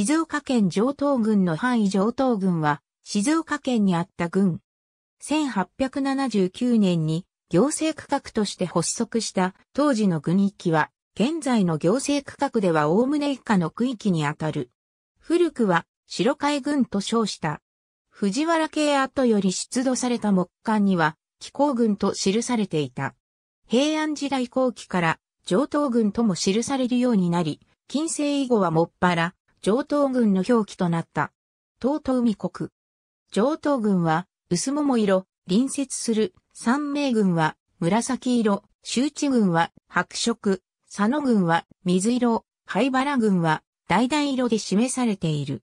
静岡県上東郡の範囲上等軍は、静岡県にあった軍。1879年に行政区画として発足した当時の軍域は、現在の行政区画ではおおむね以下の区域にあたる。古くは白海軍と称した。藤原系跡より出土された木簡には、気候軍と記されていた。平安時代後期から上東軍とも記されるようになり、近世以後はもっぱら、上東軍の表記となった。東東海国。上東軍は、薄桃色、隣接する三名軍は、紫色、周知軍は、白色、佐野軍は、水色、灰原軍は、橙色で示されている。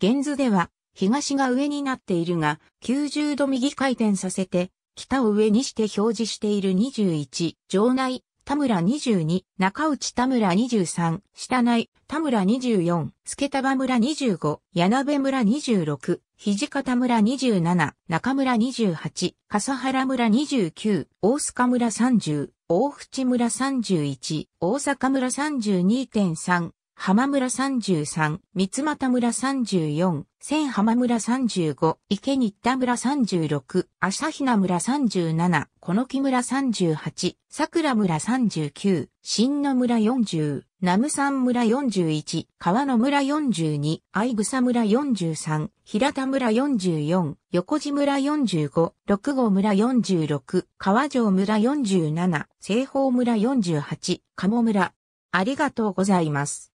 現図では、東が上になっているが、90度右回転させて、北を上にして表示している21、城内、田村22、中内田村23、下内田村24、助田村25、柳部村26、土方村27、中村28、笠原村29、大須村30、大淵村31、大阪村32.3、浜村33、三又村34、千浜村35、池新田村36、朝比奈村37、小野木村38、桜村39、新野村40、南山村41、川野村42、相草村43、平田村44、横地村45、六郷村46、川城村47、西方村48、鴨村。ありがとうございます。